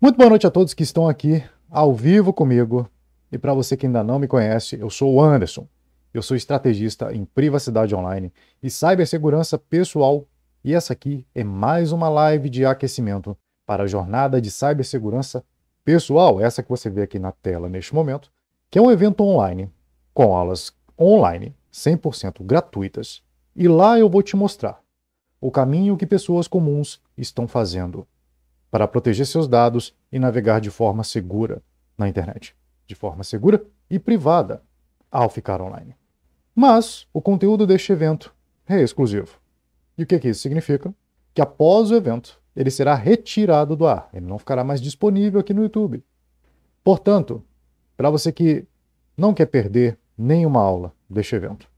Muito boa noite a todos que estão aqui ao vivo comigo. E para você que ainda não me conhece, eu sou o Anderson. Eu sou estrategista em privacidade online e cibersegurança pessoal. E essa aqui é mais uma live de aquecimento para a jornada de cibersegurança pessoal, essa que você vê aqui na tela neste momento, que é um evento online com aulas online 100% gratuitas. E lá eu vou te mostrar o caminho que pessoas comuns estão fazendo para proteger seus dados e navegar de forma segura na internet, de forma segura e privada ao ficar online. Mas o conteúdo deste evento é exclusivo. E o que, que isso significa? Que após o evento, ele será retirado do ar, ele não ficará mais disponível aqui no YouTube. Portanto, para você que não quer perder nenhuma aula deste evento,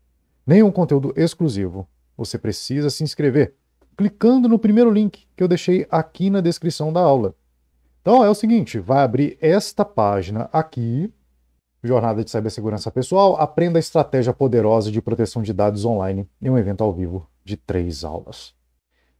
nenhum conteúdo exclusivo, você precisa se inscrever clicando no primeiro link que eu deixei aqui na descrição da aula. Então é o seguinte, vai abrir esta página aqui, Jornada de Cibersegurança Pessoal, aprenda a estratégia poderosa de proteção de dados online em um evento ao vivo de três aulas.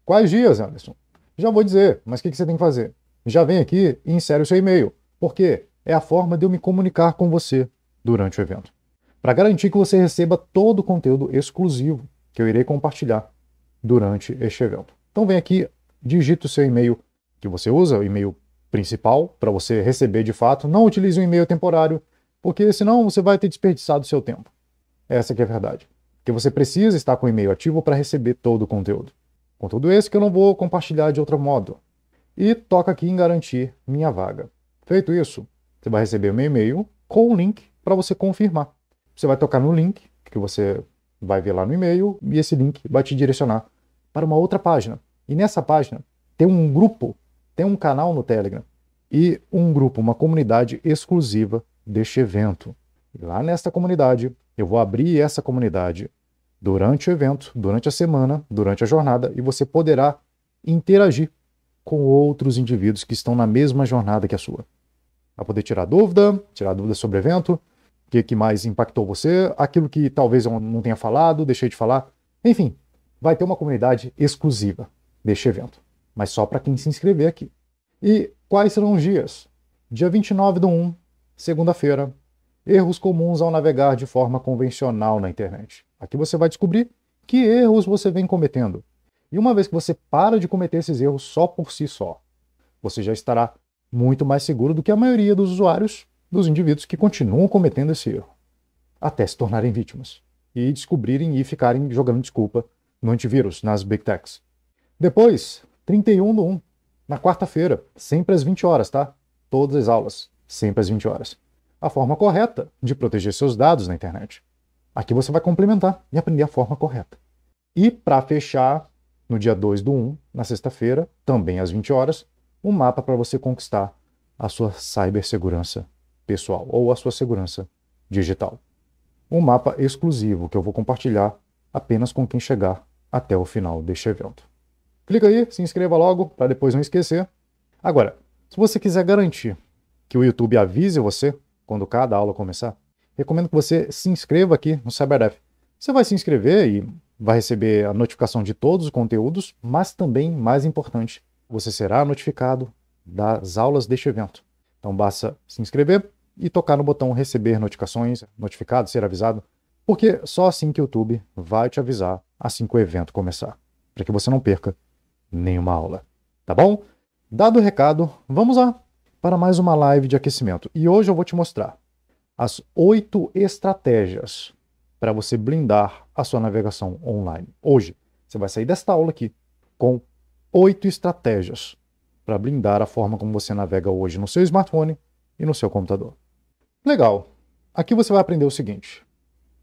Quais dias, Anderson? Já vou dizer, mas o que, que, você tem que fazer? Já vem aqui e insere o seu e-mail, porque é a forma de eu me comunicar com você durante o evento. Para garantir que você receba todo o conteúdo exclusivo que eu irei compartilhar durante este evento. Então vem aqui, digita o seu e-mail que você usa, o e-mail principal, para você receber de fato. Não utilize um e-mail temporário, porque senão você vai ter desperdiçado seu tempo. Essa que é a verdade. Porque você precisa estar com o e-mail ativo para receber todo o conteúdo. Conteúdo esse que eu não vou compartilhar de outro modo. E toca aqui em garantir minha vaga. Feito isso, você vai receber o meu e-mail com o link para você confirmar. Você vai tocar no link que você vai ver lá no e-mail e esse link vai te direcionar para uma outra página. E nessa página tem um grupo, tem um canal no Telegram e um grupo, uma comunidade exclusiva deste evento. E lá nesta comunidade, eu vou abrir essa comunidade durante o evento, durante a semana, durante a jornada e você poderá interagir com outros indivíduos que estão na mesma jornada que a sua. Para poder tirar dúvida, tirar dúvida sobre o evento, que, que mais impactou você, aquilo que talvez eu não tenha falado, deixei de falar. Enfim, vai ter uma comunidade exclusiva deste evento, mas só para quem se inscrever aqui. E quais serão os dias? Dia 29 do 1, segunda-feira, erros comuns ao navegar de forma convencional na internet. Aqui você vai descobrir que erros você vem cometendo. E uma vez que você para de cometer esses erros só por si só, você já estará muito mais seguro do que a maioria dos usuários dos indivíduos que continuam cometendo esse erro, até se tornarem vítimas e descobrirem e ficarem jogando desculpa no antivírus, nas Big Techs. Depois, 31 do 1, na quarta-feira, sempre às 20 horas, tá? Todas as aulas, sempre às 20 horas. A forma correta de proteger seus dados na internet. Aqui você vai complementar e aprender a forma correta. E para fechar, no dia 2 do 1, na sexta-feira, também às 20 horas, um mapa para você conquistar a sua cibersegurança pessoal ou a sua segurança digital. Um mapa exclusivo que eu vou compartilhar apenas com quem chegar até o final deste evento. Clica aí, se inscreva logo para depois não esquecer. Agora, se você quiser garantir que o YouTube avise você quando cada aula começar, recomendo que você se inscreva aqui no CyberDev. Você vai se inscrever e vai receber a notificação de todos os conteúdos, mas também, mais importante, você será notificado das aulas deste evento. Então basta se inscrever, e tocar no botão receber notificações, notificado, ser avisado, porque só assim que o YouTube vai te avisar assim que o evento começar, para que você não perca nenhuma aula. Tá bom? Dado o recado, vamos lá para mais uma live de aquecimento. E hoje eu vou te mostrar as oito estratégias para você blindar a sua navegação online. Hoje você vai sair desta aula aqui com oito estratégias para blindar a forma como você navega hoje no seu smartphone e no seu computador. Legal. Aqui você vai aprender o seguinte: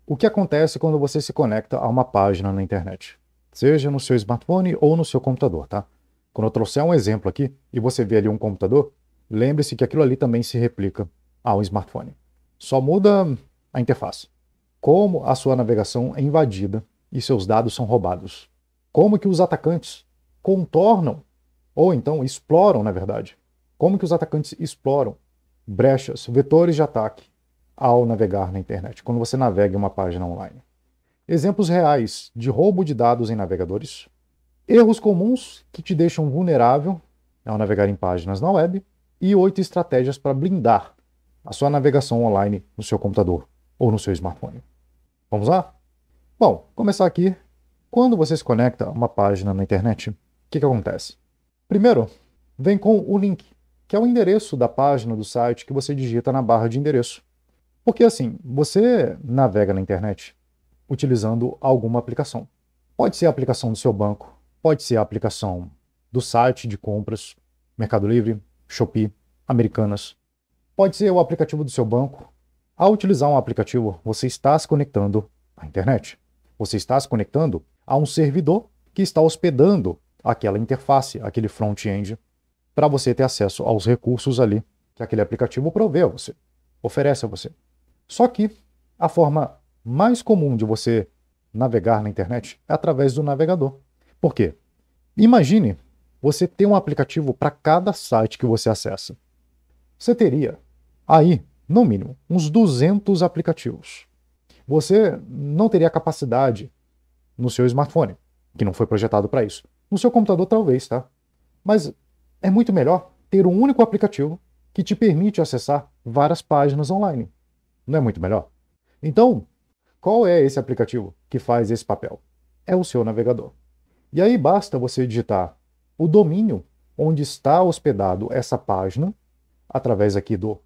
o que acontece quando você se conecta a uma página na internet, seja no seu smartphone ou no seu computador, tá? Quando eu trouxer um exemplo aqui e você vê ali um computador, lembre-se que aquilo ali também se replica ao smartphone. Só muda a interface. Como a sua navegação é invadida e seus dados são roubados. Como que os atacantes contornam ou então exploram, na verdade. Como que os atacantes exploram brechas, vetores de ataque ao navegar na internet, quando você navega em uma página online. Exemplos reais de roubo de dados em navegadores, erros comuns que te deixam vulnerável ao navegar em páginas na web e oito estratégias para blindar a sua navegação online no seu computador ou no seu smartphone. Vamos lá? Bom, começar aqui. Quando você se conecta a uma página na internet, o que, que acontece? Primeiro, vem com o link que é o endereço da página do site que você digita na barra de endereço. Porque assim, você navega na internet utilizando alguma aplicação. Pode ser a aplicação do seu banco, pode ser a aplicação do site de compras, Mercado Livre, Shopee, Americanas. Pode ser o aplicativo do seu banco. Ao utilizar um aplicativo, você está se conectando à internet. Você está se conectando a um servidor que está hospedando aquela interface, aquele front-end para você ter acesso aos recursos ali que aquele aplicativo provê a você, oferece a você. Só que a forma mais comum de você navegar na internet é através do navegador. Por quê? Imagine você ter um aplicativo para cada site que você acessa. Você teria aí, no mínimo, uns 200 aplicativos. Você não teria capacidade no seu smartphone, que não foi projetado para isso. No seu computador, talvez, tá? Mas é muito melhor ter um único aplicativo que te permite acessar várias páginas online. Não é muito melhor? Então, qual é esse aplicativo que faz esse papel? É o seu navegador. E aí basta você digitar o domínio onde está hospedado essa página, através aqui do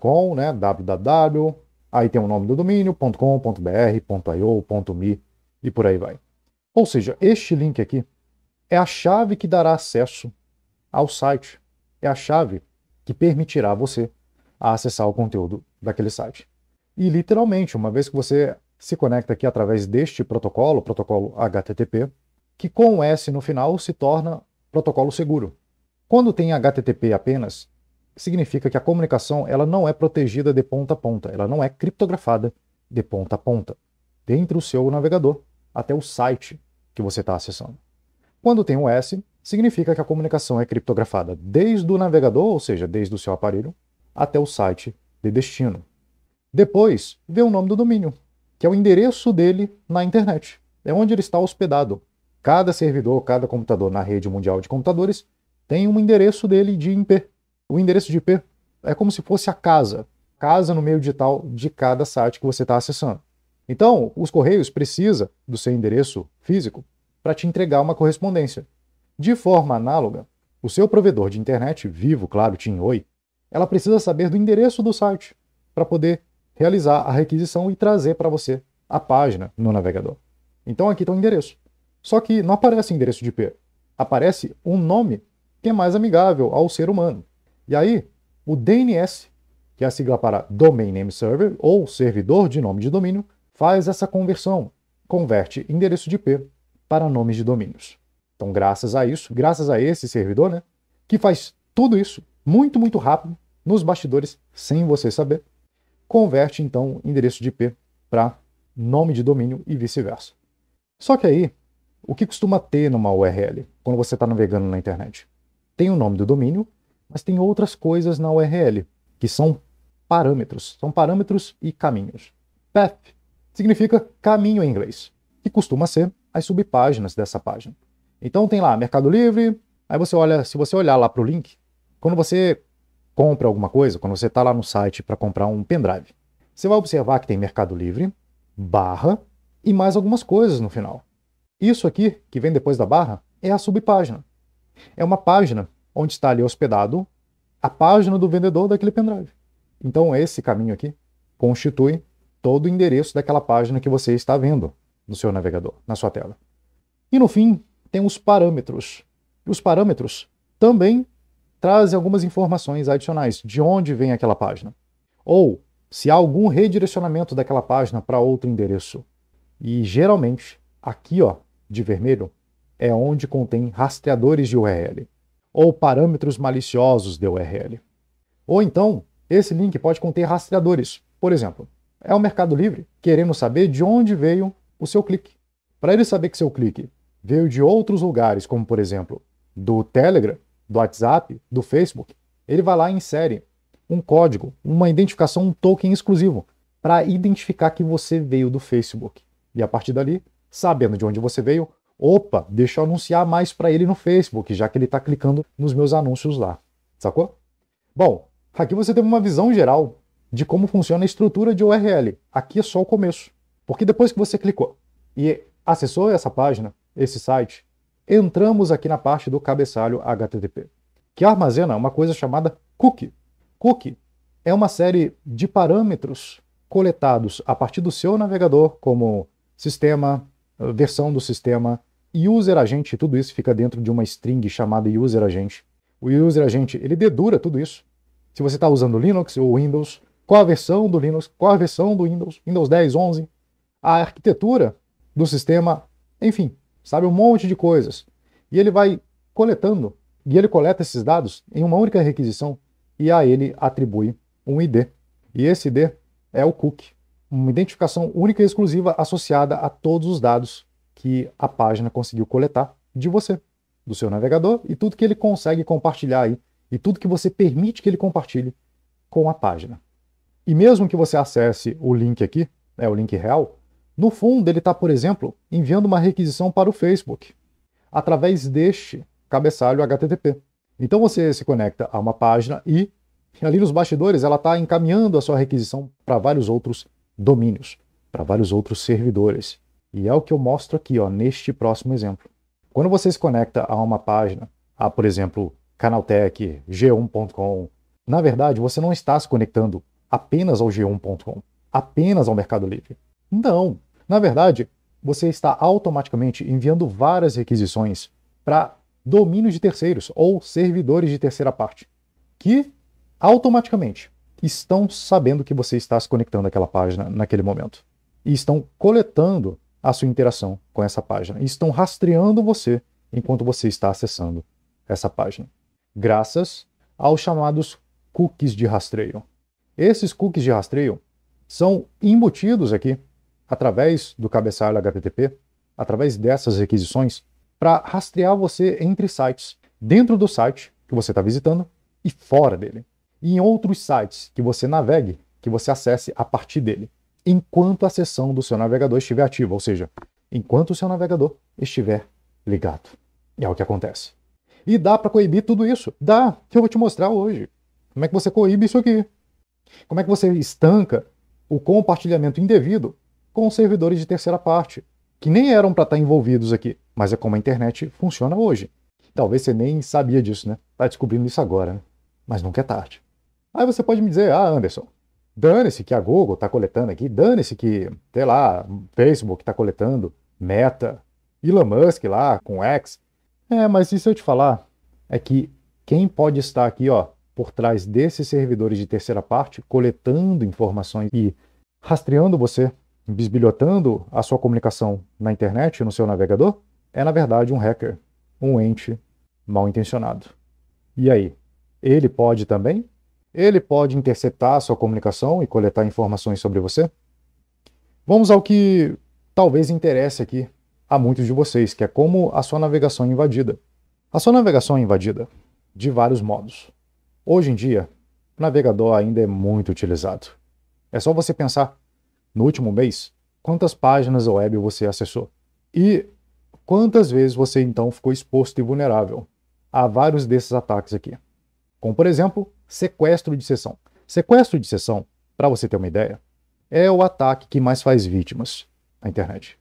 .com, né, www, aí tem o nome do domínio, .com.br, .io, .me e por aí vai. Ou seja, este link aqui é a chave que dará acesso ao site. É a chave que permitirá você acessar o conteúdo daquele site. E literalmente, uma vez que você se conecta aqui através deste protocolo, protocolo HTTP, que com o S no final se torna protocolo seguro. Quando tem HTTP apenas, significa que a comunicação ela não é protegida de ponta a ponta, ela não é criptografada de ponta a ponta, dentre o seu navegador até o site que você está acessando. Quando tem o S, significa que a comunicação é criptografada desde o navegador, ou seja, desde o seu aparelho, até o site de destino. Depois, vê o nome do domínio, que é o endereço dele na internet. É onde ele está hospedado. Cada servidor, cada computador na rede mundial de computadores tem um endereço dele de IP. O endereço de IP é como se fosse a casa, casa no meio digital de cada site que você está acessando. Então, os correios precisa do seu endereço físico para te entregar uma correspondência. De forma análoga, o seu provedor de internet, vivo, claro, TIM Oi, ela precisa saber do endereço do site para poder realizar a requisição e trazer para você a página no navegador. Então aqui está o endereço. Só que não aparece endereço de IP, aparece um nome que é mais amigável ao ser humano. E aí, o DNS, que é a sigla para Domain Name Server ou servidor de nome de domínio, faz essa conversão, converte endereço de IP para nomes de domínios. Então, graças a isso, graças a esse servidor, né, que faz tudo isso muito, muito rápido, nos bastidores, sem você saber, converte então o endereço de IP para nome de domínio e vice-versa. Só que aí, o que costuma ter numa URL quando você está navegando na internet? Tem o nome do domínio, mas tem outras coisas na URL, que são parâmetros. São parâmetros e caminhos. Path significa caminho em inglês, que costuma ser as subpáginas dessa página. Então tem lá Mercado Livre, aí você olha, se você olhar lá para o link, quando você compra alguma coisa, quando você está lá no site para comprar um pendrive, você vai observar que tem Mercado Livre, barra e mais algumas coisas no final. Isso aqui, que vem depois da barra, é a subpágina. É uma página onde está ali hospedado a página do vendedor daquele pendrive. Então esse caminho aqui constitui todo o endereço daquela página que você está vendo no seu navegador, na sua tela. E no fim, tem os parâmetros. Os parâmetros também trazem algumas informações adicionais de onde vem aquela página. Ou se há algum redirecionamento daquela página para outro endereço. E geralmente, aqui ó, de vermelho, é onde contém rastreadores de URL ou parâmetros maliciosos de URL. Ou então, esse link pode conter rastreadores. Por exemplo, é o Mercado Livre querendo saber de onde veio o seu clique. Para ele saber que seu clique veio de outros lugares, como por exemplo do Telegram, do WhatsApp, do Facebook, ele vai lá e insere um código, uma identificação, um token exclusivo para identificar que você veio do Facebook. E a partir dali, sabendo de onde você veio, opa, deixa eu anunciar mais para ele no Facebook, já que ele está clicando nos meus anúncios lá. Sacou? Bom, aqui você teve uma visão geral de como funciona a estrutura de URL. Aqui é só o começo. Porque depois que você clicou e acessou essa página, esse site, entramos aqui na parte do cabeçalho HTTP, que armazena uma coisa chamada cookie. Cookie é uma série de parâmetros coletados a partir do seu navegador, como sistema, versão do sistema, user agent, tudo isso fica dentro de uma string chamada user agent. O user agent, ele dedura tudo isso. Se você está usando Linux ou Windows, qual a versão do Linux, qual a versão do Windows, Windows 10, 11, a arquitetura do sistema, enfim, sabe um monte de coisas. E ele vai coletando, e ele coleta esses dados em uma única requisição e a ele atribui um ID. E esse ID é o cookie, uma identificação única e exclusiva associada a todos os dados que a página conseguiu coletar de você, do seu navegador e tudo que ele consegue compartilhar aí e tudo que você permite que ele compartilhe com a página. E mesmo que você acesse o link aqui, é né, o link real, no fundo, ele está, por exemplo, enviando uma requisição para o Facebook, através deste cabeçalho HTTP. Então você se conecta a uma página e, ali nos bastidores, ela está encaminhando a sua requisição para vários outros domínios, para vários outros servidores. E é o que eu mostro aqui, ó, neste próximo exemplo. Quando você se conecta a uma página, a, por exemplo, Canaltech, g1.com, na verdade, você não está se conectando apenas ao g1.com, apenas ao Mercado Livre. Não. Na verdade, você está automaticamente enviando várias requisições para domínios de terceiros ou servidores de terceira parte, que automaticamente estão sabendo que você está se conectando àquela página naquele momento e estão coletando a sua interação com essa página e estão rastreando você enquanto você está acessando essa página, graças aos chamados cookies de rastreio. Esses cookies de rastreio são embutidos aqui através do cabeçalho HTTP, através dessas requisições, para rastrear você entre sites, dentro do site que você está visitando e fora dele, e em outros sites que você navegue, que você acesse a partir dele, enquanto a seção do seu navegador estiver ativa, ou seja, enquanto o seu navegador estiver ligado. E é o que acontece. E dá para coibir tudo isso? Dá, que eu vou te mostrar hoje. Como é que você coíbe isso aqui? Como é que você estanca o compartilhamento indevido com servidores de terceira parte, que nem eram para estar tá envolvidos aqui, mas é como a internet funciona hoje. Talvez você nem sabia disso, né? Tá descobrindo isso agora, né? Mas nunca é tarde. Aí você pode me dizer, ah, Anderson, dane-se que a Google está coletando aqui, dane-se que, sei lá, Facebook está coletando, Meta, Elon Musk lá com X. É, mas e se eu te falar? É que quem pode estar aqui, ó, por trás desses servidores de terceira parte, coletando informações e rastreando você bisbilhotando a sua comunicação na internet, no seu navegador, é na verdade um hacker, um ente mal intencionado. E aí? Ele pode também? Ele pode interceptar a sua comunicação e coletar informações sobre você? Vamos ao que talvez interesse aqui a muitos de vocês, que é como a sua navegação é invadida. A sua navegação é invadida de vários modos. Hoje em dia, o navegador ainda é muito utilizado. É só você pensar no último mês, quantas páginas web você acessou e quantas vezes você então ficou exposto e vulnerável a vários desses ataques aqui. Como, por exemplo, sequestro de sessão. Sequestro de sessão, para você ter uma ideia, é o ataque que mais faz vítimas na internet.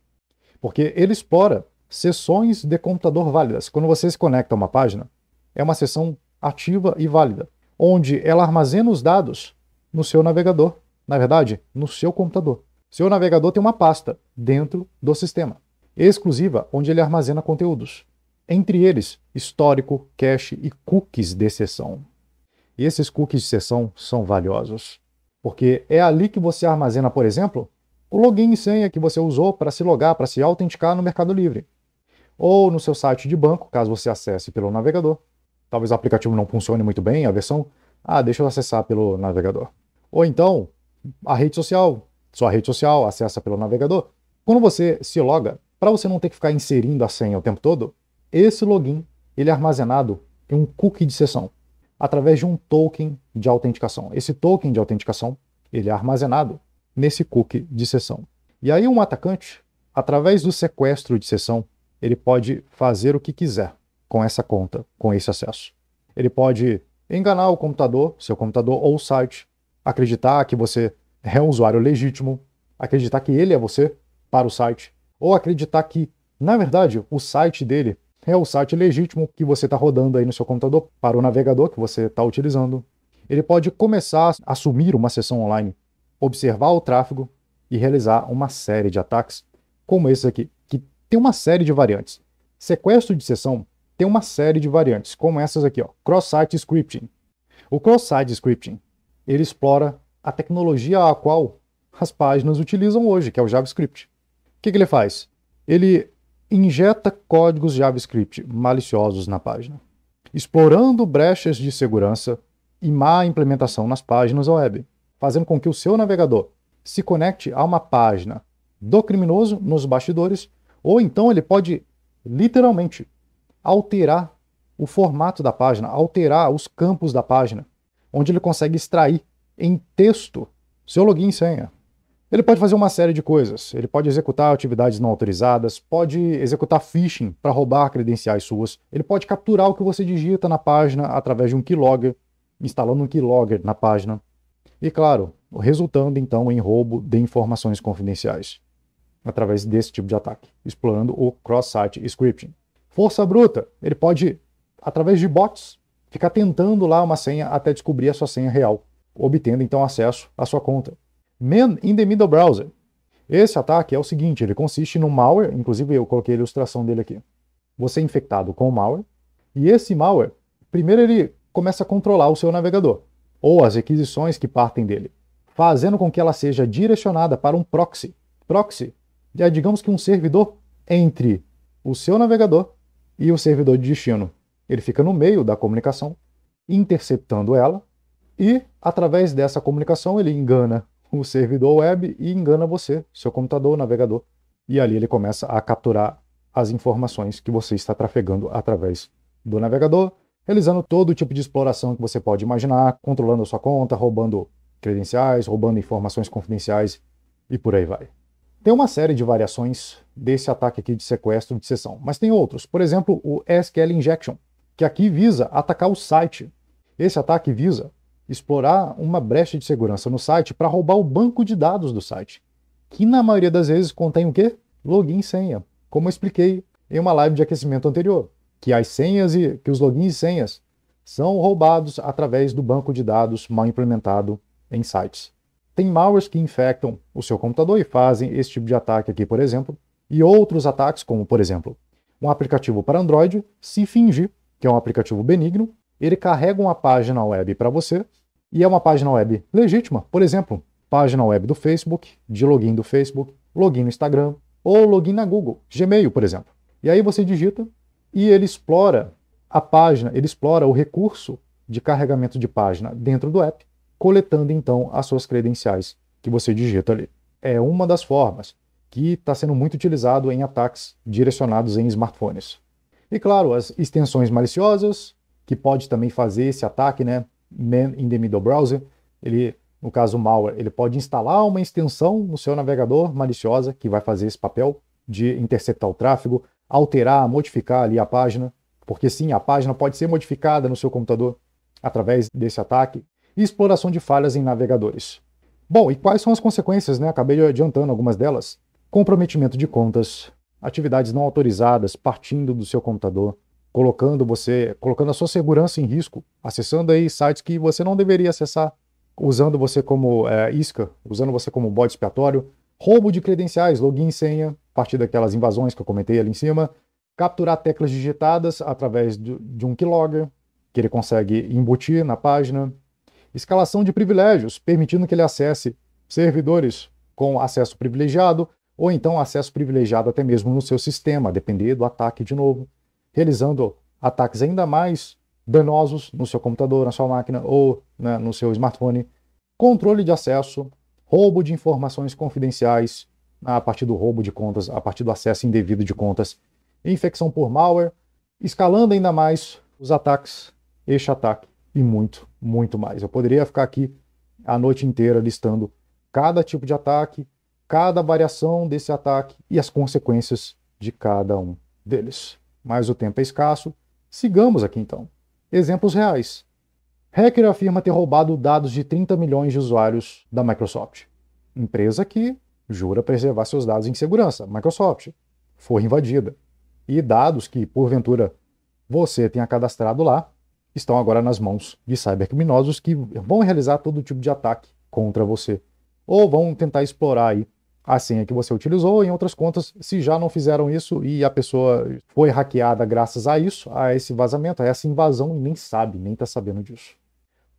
Porque ele explora sessões de computador válidas. Quando você se conecta a uma página, é uma sessão ativa e válida, onde ela armazena os dados no seu navegador na verdade, no seu computador. Seu navegador tem uma pasta dentro do sistema, exclusiva, onde ele armazena conteúdos. Entre eles, histórico, cache e cookies de sessão. E esses cookies de sessão são valiosos, porque é ali que você armazena, por exemplo, o login e senha que você usou para se logar, para se autenticar no Mercado Livre. Ou no seu site de banco, caso você acesse pelo navegador. Talvez o aplicativo não funcione muito bem, a versão. Ah, deixa eu acessar pelo navegador. Ou então, a rede social, sua rede social, acessa pelo navegador. Quando você se loga, para você não ter que ficar inserindo a senha o tempo todo, esse login ele é armazenado em um cookie de sessão, através de um token de autenticação. Esse token de autenticação ele é armazenado nesse cookie de sessão. E aí um atacante, através do sequestro de sessão, ele pode fazer o que quiser com essa conta, com esse acesso. Ele pode enganar o computador, seu computador ou site, acreditar que você é um usuário legítimo, acreditar que ele é você para o site, ou acreditar que, na verdade, o site dele é o site legítimo que você está rodando aí no seu computador para o navegador que você está utilizando. Ele pode começar a assumir uma sessão online, observar o tráfego e realizar uma série de ataques, como esse aqui, que tem uma série de variantes. Sequestro de sessão tem uma série de variantes, como essas aqui, ó, cross-site scripting. O cross-site scripting ele explora a tecnologia a qual as páginas utilizam hoje, que é o JavaScript. O que, que ele faz? Ele injeta códigos JavaScript maliciosos na página, explorando brechas de segurança e má implementação nas páginas web, fazendo com que o seu navegador se conecte a uma página do criminoso nos bastidores, ou então ele pode literalmente alterar o formato da página, alterar os campos da página, onde ele consegue extrair em texto seu login e senha. Ele pode fazer uma série de coisas. Ele pode executar atividades não autorizadas, pode executar phishing para roubar credenciais suas, ele pode capturar o que você digita na página através de um keylogger, instalando um keylogger na página. E claro, resultando então em roubo de informações confidenciais através desse tipo de ataque, explorando o cross-site scripting. Força bruta, ele pode através de bots ficar tentando lá uma senha até descobrir a sua senha real, obtendo então acesso à sua conta. Man in the Middle Browser. Esse ataque é o seguinte, ele consiste num malware, inclusive eu coloquei a ilustração dele aqui. Você é infectado com o malware, e esse malware, primeiro ele começa a controlar o seu navegador, ou as requisições que partem dele, fazendo com que ela seja direcionada para um proxy. Proxy é, digamos que um servidor entre o seu navegador e o servidor de destino. Ele fica no meio da comunicação, interceptando ela, e através dessa comunicação ele engana o servidor web e engana você, seu computador, navegador. E ali ele começa a capturar as informações que você está trafegando através do navegador, realizando todo tipo de exploração que você pode imaginar, controlando a sua conta, roubando credenciais, roubando informações confidenciais e por aí vai. Tem uma série de variações desse ataque aqui de sequestro de sessão, mas tem outros. Por exemplo, o SQL Injection, que aqui visa atacar o site. Esse ataque visa explorar uma brecha de segurança no site para roubar o banco de dados do site, que na maioria das vezes contém o quê? Login e senha, como eu expliquei em uma live de aquecimento anterior, que as senhas e que os logins e senhas são roubados através do banco de dados mal implementado em sites. Tem malwares que infectam o seu computador e fazem esse tipo de ataque aqui, por exemplo, e outros ataques como, por exemplo, um aplicativo para Android se fingir que é um aplicativo benigno, ele carrega uma página web para você e é uma página web legítima, por exemplo, página web do Facebook, de login do Facebook, login no Instagram ou login na Google, Gmail, por exemplo. E aí você digita e ele explora a página, ele explora o recurso de carregamento de página dentro do app, coletando então as suas credenciais que você digita ali. É uma das formas que está sendo muito utilizado em ataques direcionados em smartphones. E claro, as extensões maliciosas, que pode também fazer esse ataque, né? Man in the middle browser, ele, no caso malware, ele pode instalar uma extensão no seu navegador maliciosa que vai fazer esse papel de interceptar o tráfego, alterar, modificar ali a página, porque sim, a página pode ser modificada no seu computador através desse ataque e exploração de falhas em navegadores. Bom, e quais são as consequências, né? Acabei adiantando algumas delas. Comprometimento de contas, atividades não autorizadas, partindo do seu computador, colocando você, colocando a sua segurança em risco, acessando aí sites que você não deveria acessar, usando você como é, isca, usando você como bode expiatório, roubo de credenciais, login e senha, a partir daquelas invasões que eu comentei ali em cima, capturar teclas digitadas através de, de um keylogger, que ele consegue embutir na página, escalação de privilégios, permitindo que ele acesse servidores com acesso privilegiado, ou então acesso privilegiado até mesmo no seu sistema, a depender do ataque de novo, realizando ataques ainda mais danosos no seu computador, na sua máquina ou né, no seu smartphone, controle de acesso, roubo de informações confidenciais a partir do roubo de contas, a partir do acesso indevido de contas, infecção por malware, escalando ainda mais os ataques, este ataque e muito, muito mais. Eu poderia ficar aqui a noite inteira listando cada tipo de ataque, cada variação desse ataque e as consequências de cada um deles. Mas o tempo é escasso, sigamos aqui então. Exemplos reais. Hacker afirma ter roubado dados de 30 milhões de usuários da Microsoft. Empresa que jura preservar seus dados em segurança, Microsoft, foi invadida. E dados que, porventura, você tenha cadastrado lá, estão agora nas mãos de cybercriminosos que vão realizar todo tipo de ataque contra você. Ou vão tentar explorar aí a senha que você utilizou. Em outras contas, se já não fizeram isso e a pessoa foi hackeada graças a isso, a esse vazamento, a essa invasão, e nem sabe, nem está sabendo disso.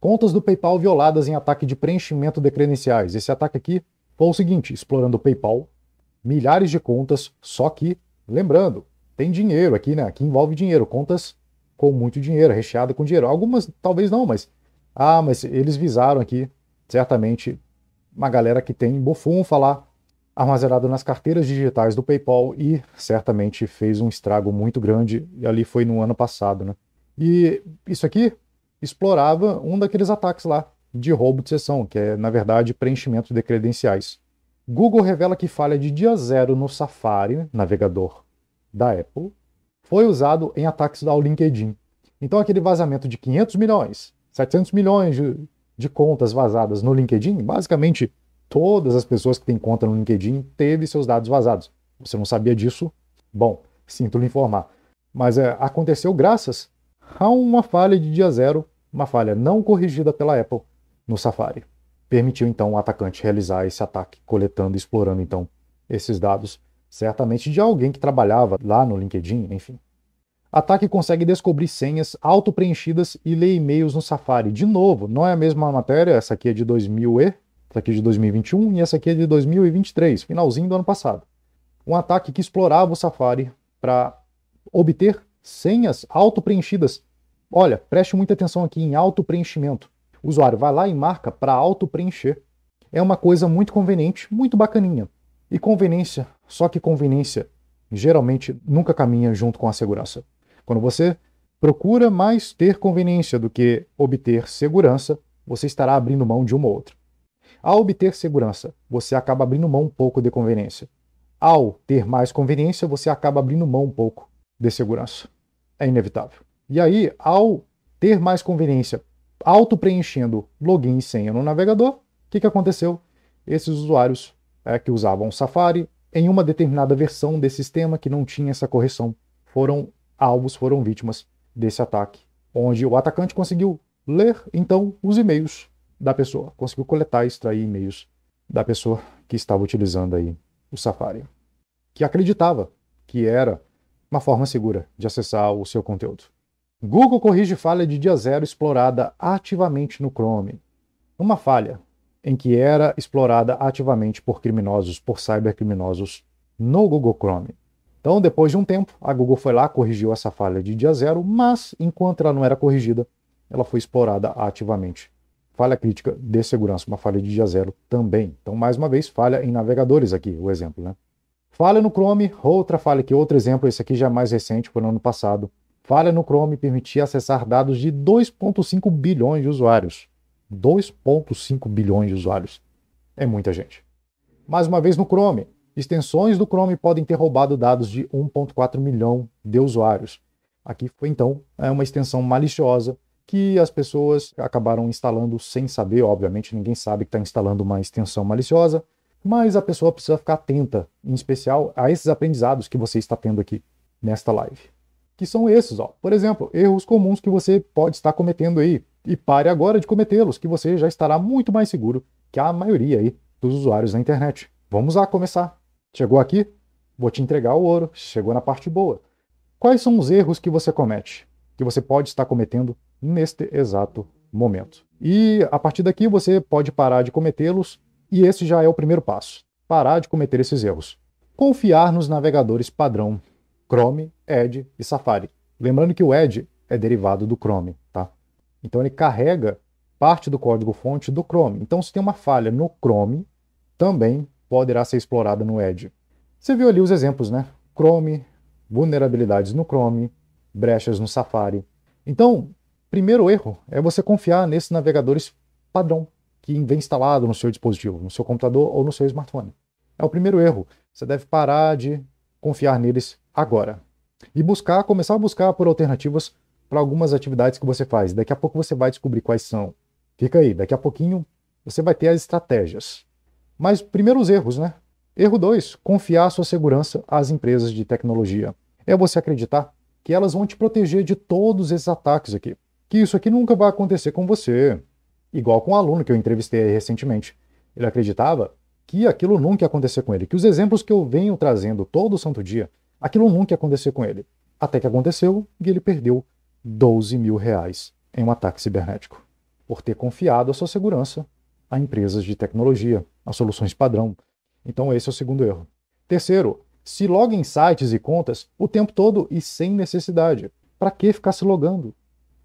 Contas do PayPal violadas em ataque de preenchimento de credenciais. Esse ataque aqui foi o seguinte: explorando o PayPal, milhares de contas, só que, lembrando, tem dinheiro aqui, né? Aqui envolve dinheiro, contas com muito dinheiro, recheada com dinheiro. Algumas talvez não, mas. Ah, mas eles visaram aqui, certamente, uma galera que tem bofum falar armazenado nas carteiras digitais do PayPal e certamente fez um estrago muito grande. E ali foi no ano passado, né? E isso aqui explorava um daqueles ataques lá de roubo de sessão, que é, na verdade, preenchimento de credenciais. Google revela que falha de dia zero no Safari, navegador da Apple, foi usado em ataques ao LinkedIn. Então, aquele vazamento de 500 milhões, 700 milhões de, de contas vazadas no LinkedIn, basicamente todas as pessoas que têm conta no LinkedIn teve seus dados vazados. Você não sabia disso? Bom, sinto lhe informar. Mas é, aconteceu graças a uma falha de dia zero, uma falha não corrigida pela Apple no Safari. Permitiu então o atacante realizar esse ataque, coletando e explorando então esses dados, certamente de alguém que trabalhava lá no LinkedIn, enfim. Ataque consegue descobrir senhas auto-preenchidas e ler e-mails no Safari. De novo, não é a mesma matéria, essa aqui é de 2000 e essa aqui é de 2021 e essa aqui é de 2023, finalzinho do ano passado. Um ataque que explorava o Safari para obter senhas auto-preenchidas. Olha, preste muita atenção aqui em auto-preenchimento. O usuário vai lá e marca para auto-preencher. É uma coisa muito conveniente, muito bacaninha. E conveniência, só que conveniência geralmente nunca caminha junto com a segurança. Quando você procura mais ter conveniência do que obter segurança, você estará abrindo mão de uma ou outra. Ao obter segurança, você acaba abrindo mão um pouco de conveniência. Ao ter mais conveniência, você acaba abrindo mão um pouco de segurança. É inevitável. E aí, ao ter mais conveniência, auto-preenchendo login e senha no navegador, o que, que aconteceu? Esses usuários é, que usavam Safari em uma determinada versão desse sistema que não tinha essa correção foram alvos, foram vítimas desse ataque, onde o atacante conseguiu ler então os e-mails da pessoa, conseguiu coletar e extrair e-mails da pessoa que estava utilizando aí o Safari, que acreditava que era uma forma segura de acessar o seu conteúdo. Google corrige falha de dia zero explorada ativamente no Chrome. Uma falha em que era explorada ativamente por criminosos, por cybercriminosos, no Google Chrome. Então, depois de um tempo, a Google foi lá, corrigiu essa falha de dia zero, mas enquanto ela não era corrigida, ela foi explorada ativamente Falha crítica de segurança, uma falha de dia zero também. Então, mais uma vez, falha em navegadores aqui, o exemplo, né? Falha no Chrome, outra falha aqui, outro exemplo, esse aqui já é mais recente, foi no ano passado. Falha no Chrome permitia acessar dados de 2,5 bilhões de usuários. 2,5 bilhões de usuários. É muita gente. Mais uma vez no Chrome, extensões do Chrome podem ter roubado dados de 1,4 milhão de usuários. Aqui foi então é uma extensão maliciosa que as pessoas acabaram instalando sem saber, obviamente ninguém sabe que está instalando uma extensão maliciosa, mas a pessoa precisa ficar atenta, em especial a esses aprendizados que você está tendo aqui nesta live. Que são esses, ó. Por exemplo, erros comuns que você pode estar cometendo aí. E pare agora de cometê-los, que você já estará muito mais seguro que a maioria aí dos usuários da internet. Vamos lá começar. Chegou aqui? Vou te entregar o ouro. Chegou na parte boa. Quais são os erros que você comete, que você pode estar cometendo neste exato momento. E a partir daqui você pode parar de cometê-los, e esse já é o primeiro passo: parar de cometer esses erros. Confiar nos navegadores padrão Chrome, Edge e Safari. Lembrando que o Edge é derivado do Chrome, tá? Então ele carrega parte do código-fonte do Chrome. Então se tem uma falha no Chrome, também poderá ser explorada no Edge. Você viu ali os exemplos, né? Chrome, vulnerabilidades no Chrome, brechas no Safari. Então, Primeiro erro é você confiar nesses navegadores padrão que vem instalado no seu dispositivo, no seu computador ou no seu smartphone. É o primeiro erro. Você deve parar de confiar neles agora e buscar, começar a buscar por alternativas para algumas atividades que você faz. Daqui a pouco você vai descobrir quais são. Fica aí, daqui a pouquinho você vai ter as estratégias. Mas primeiro os erros, né? Erro 2, confiar sua segurança às empresas de tecnologia. É você acreditar que elas vão te proteger de todos esses ataques aqui que isso aqui nunca vai acontecer com você. Igual com um aluno que eu entrevistei recentemente. Ele acreditava que aquilo nunca ia acontecer com ele, que os exemplos que eu venho trazendo todo santo dia, aquilo nunca ia acontecer com ele. Até que aconteceu e ele perdeu 12 mil reais em um ataque cibernético, por ter confiado a sua segurança a empresas de tecnologia, a soluções padrão. Então esse é o segundo erro. Terceiro, se loga em sites e contas o tempo todo e sem necessidade. Para que ficar se logando?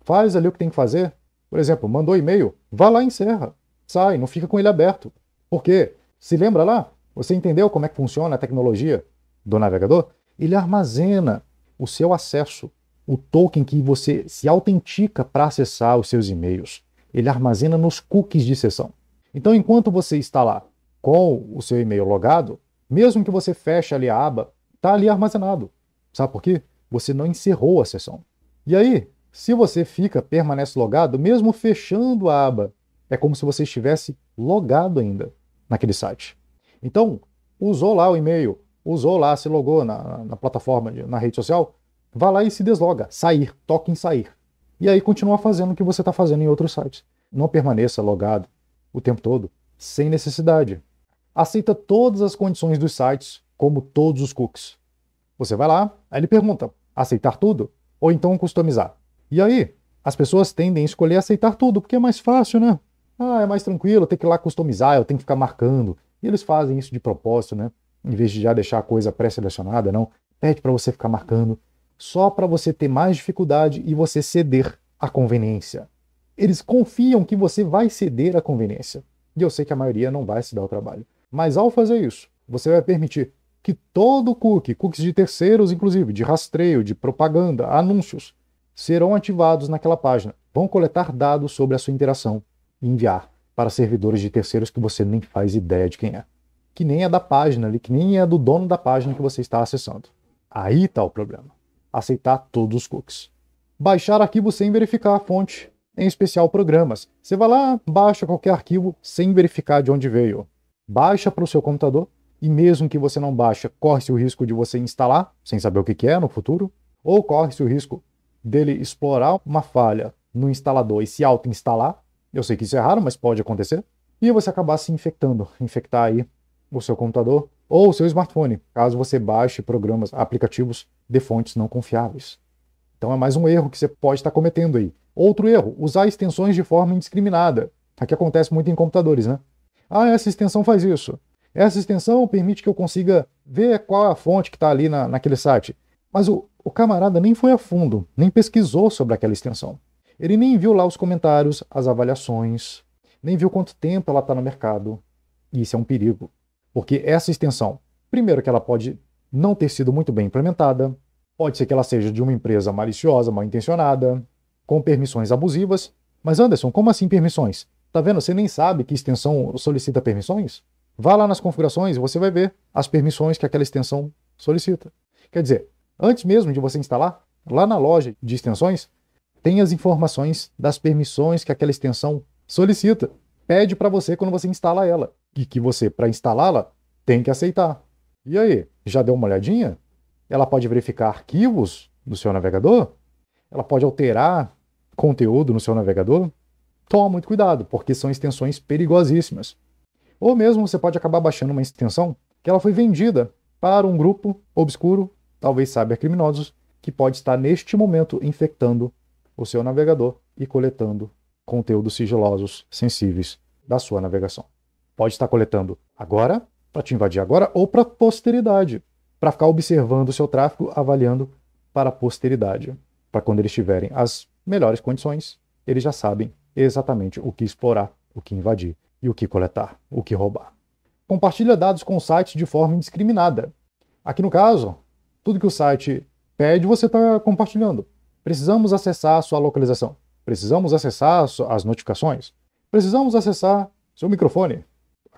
Faz ali o que tem que fazer. Por exemplo, mandou e-mail, vá lá e encerra. Sai, não fica com ele aberto. Por quê? Se lembra lá? Você entendeu como é que funciona a tecnologia do navegador? Ele armazena o seu acesso, o token que você se autentica para acessar os seus e-mails. Ele armazena nos cookies de sessão. Então, enquanto você está lá com o seu e-mail logado, mesmo que você feche ali a aba, está ali armazenado. Sabe por quê? Você não encerrou a sessão. E aí, se você fica, permanece logado, mesmo fechando a aba, é como se você estivesse logado ainda naquele site. Então, usou lá o e-mail, usou lá, se logou na, na plataforma, na rede social, vá lá e se desloga, sair, toque em sair. E aí continua fazendo o que você está fazendo em outros sites. Não permaneça logado o tempo todo, sem necessidade. Aceita todas as condições dos sites, como todos os cookies. Você vai lá, aí ele pergunta: aceitar tudo? Ou então customizar? E aí, as pessoas tendem a escolher aceitar tudo, porque é mais fácil, né? Ah, é mais tranquilo, tem que ir lá customizar, eu tenho que ficar marcando. E eles fazem isso de propósito, né? Em vez de já deixar a coisa pré-selecionada, não. Pede para você ficar marcando, só para você ter mais dificuldade e você ceder à conveniência. Eles confiam que você vai ceder à conveniência. E eu sei que a maioria não vai se dar o trabalho. Mas ao fazer isso, você vai permitir que todo cookie, cookies de terceiros, inclusive, de rastreio, de propaganda, anúncios, serão ativados naquela página. Vão coletar dados sobre a sua interação e enviar para servidores de terceiros que você nem faz ideia de quem é. Que nem é da página ali, que nem é do dono da página que você está acessando. Aí está o problema. Aceitar todos os cookies. Baixar arquivo sem verificar a fonte, em especial programas. Você vai lá, baixa qualquer arquivo sem verificar de onde veio. Baixa para o seu computador e mesmo que você não baixe, corre-se o risco de você instalar sem saber o que é no futuro, ou corre-se o risco dele explorar uma falha no instalador e se auto-instalar. Eu sei que isso é raro, mas pode acontecer. E você acabar se infectando, infectar aí o seu computador ou o seu smartphone, caso você baixe programas, aplicativos de fontes não confiáveis. Então é mais um erro que você pode estar cometendo aí. Outro erro, usar extensões de forma indiscriminada. Aqui acontece muito em computadores, né? Ah, essa extensão faz isso. Essa extensão permite que eu consiga ver qual é a fonte que está ali na, naquele site. Mas o, o camarada nem foi a fundo, nem pesquisou sobre aquela extensão. Ele nem viu lá os comentários, as avaliações, nem viu quanto tempo ela está no mercado. E isso é um perigo, porque essa extensão, primeiro que ela pode não ter sido muito bem implementada, pode ser que ela seja de uma empresa maliciosa, mal intencionada, com permissões abusivas. Mas Anderson, como assim permissões? Tá vendo? Você nem sabe que extensão solicita permissões? Vá lá nas configurações e você vai ver as permissões que aquela extensão solicita. Quer dizer, Antes mesmo de você instalar, lá na loja de extensões, tem as informações das permissões que aquela extensão solicita. Pede para você quando você instala ela. E que você, para instalá-la, tem que aceitar. E aí, já deu uma olhadinha? Ela pode verificar arquivos no seu navegador? Ela pode alterar conteúdo no seu navegador? Toma muito cuidado, porque são extensões perigosíssimas. Ou mesmo você pode acabar baixando uma extensão que ela foi vendida para um grupo obscuro talvez cybercriminosos, que pode estar neste momento infectando o seu navegador e coletando conteúdos sigilosos sensíveis da sua navegação. Pode estar coletando agora, para te invadir agora, ou para posteridade, para ficar observando o seu tráfego, avaliando para a posteridade, para quando eles tiverem as melhores condições, eles já sabem exatamente o que explorar, o que invadir e o que coletar, o que roubar. Compartilha dados com sites de forma indiscriminada. Aqui no caso, tudo que o site pede, você está compartilhando. Precisamos acessar a sua localização. Precisamos acessar as notificações. Precisamos acessar seu microfone,